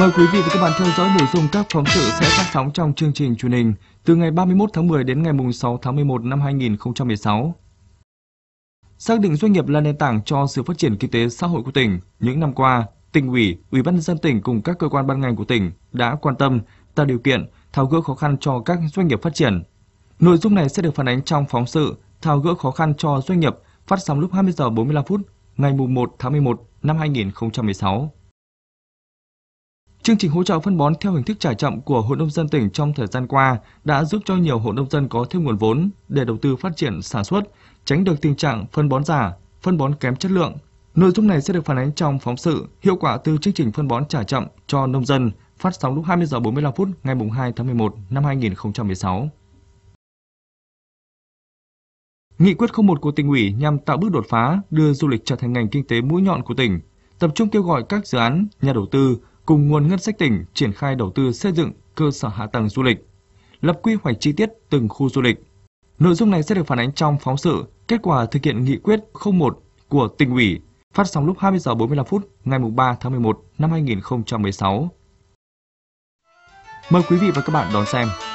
Mời quý vị và các bạn theo dõi nội dung các phóng sự sẽ phát sóng trong chương trình truyền hình từ ngày 31 tháng 10 đến ngày 6 tháng 11 năm 2016. Xác định doanh nghiệp là nền tảng cho sự phát triển kinh tế xã hội của tỉnh, những năm qua, tỉnh ủy, ủy ban nhân dân tỉnh cùng các cơ quan ban ngành của tỉnh đã quan tâm, tạo điều kiện, tháo gỡ khó khăn cho các doanh nghiệp phát triển. Nội dung này sẽ được phản ánh trong phóng sự tháo gỡ khó khăn cho doanh nghiệp phát sóng lúc 20 giờ 45 phút ngày 1 tháng 11 năm 2016. Chương trình hỗ trợ phân bón theo hình thức trả chậm của Hội nông dân tỉnh trong thời gian qua đã giúp cho nhiều hộ nông dân có thêm nguồn vốn để đầu tư phát triển sản xuất, tránh được tình trạng phân bón giả, phân bón kém chất lượng. Nội dung này sẽ được phản ánh trong phóng sự hiệu quả từ chương trình phân bón trả chậm cho nông dân phát sóng lúc 20 giờ 45 phút ngày 2 tháng 11 năm 2016. Nghị quyết 01 của tỉnh ủy nhằm tạo bước đột phá đưa du lịch trở thành ngành kinh tế mũi nhọn của tỉnh, tập trung kêu gọi các dự án, nhà đầu tư cùng nguồn ngân sách tỉnh triển khai đầu tư xây dựng cơ sở hạ tầng du lịch, lập quy hoạch chi tiết từng khu du lịch. Nội dung này sẽ được phản ánh trong phóng sự kết quả thực hiện nghị quyết 01 của tỉnh ủy phát sóng lúc 20 giờ 45 phút ngày 3 tháng 11 năm 2016. Mời quý vị và các bạn đón xem.